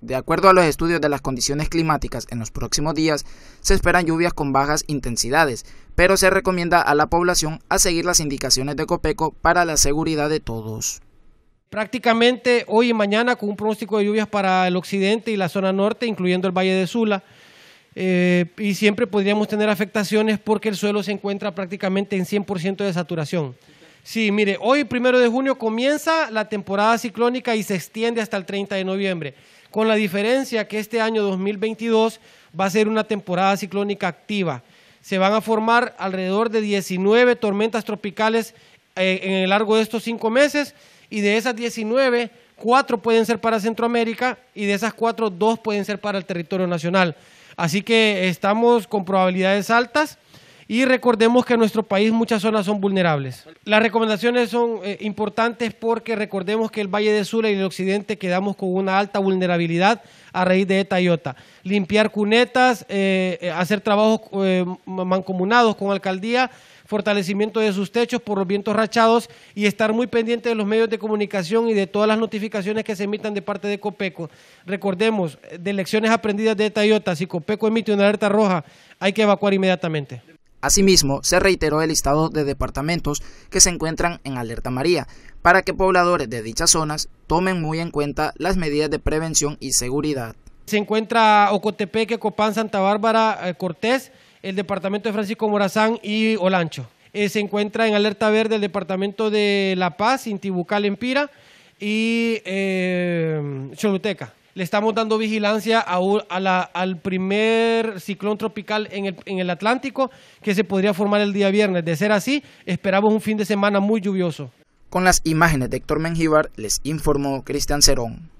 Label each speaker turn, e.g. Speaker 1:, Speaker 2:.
Speaker 1: De acuerdo a los estudios de las condiciones climáticas en los próximos días, se esperan lluvias con bajas intensidades, pero se recomienda a la población a seguir las indicaciones de Copeco para la seguridad de todos.
Speaker 2: Prácticamente hoy y mañana con un pronóstico de lluvias para el occidente y la zona norte, incluyendo el Valle de Sula. Eh, y siempre podríamos tener afectaciones porque el suelo se encuentra prácticamente en 100% de saturación. Sí, mire, hoy primero de junio comienza la temporada ciclónica y se extiende hasta el 30 de noviembre con la diferencia que este año 2022 va a ser una temporada ciclónica activa. Se van a formar alrededor de 19 tormentas tropicales eh, en el largo de estos cinco meses y de esas 19, cuatro pueden ser para Centroamérica y de esas cuatro, dos pueden ser para el territorio nacional. Así que estamos con probabilidades altas y recordemos que en nuestro país muchas zonas son vulnerables. Las recomendaciones son eh, importantes porque recordemos que el Valle de Sula y el Occidente quedamos con una alta vulnerabilidad a raíz de ETA y OTA. Limpiar cunetas, eh, eh, hacer trabajos mancomunados con alcaldía fortalecimiento de sus techos por los vientos rachados y estar muy pendiente de los medios de comunicación y de todas las notificaciones que se emitan de parte de Copeco. Recordemos, de lecciones aprendidas de ETA-IOTA, si Copeco emite una alerta roja, hay que evacuar inmediatamente.
Speaker 1: Asimismo, se reiteró el listado de departamentos que se encuentran en alerta María, para que pobladores de dichas zonas tomen muy en cuenta las medidas de prevención y seguridad.
Speaker 2: Se encuentra Ocotepeque, Copán, Santa Bárbara, eh, Cortés, el departamento de Francisco Morazán y Olancho. Eh, se encuentra en alerta verde el departamento de La Paz, Intibucal, Empira y eh, Choluteca le estamos dando vigilancia al primer ciclón tropical en el, Atlántico que se podría formar el día viernes. De ser así, esperamos un fin de semana muy lluvioso.
Speaker 1: Con las imágenes de Héctor Menjivar, les informó Cristian Cerón.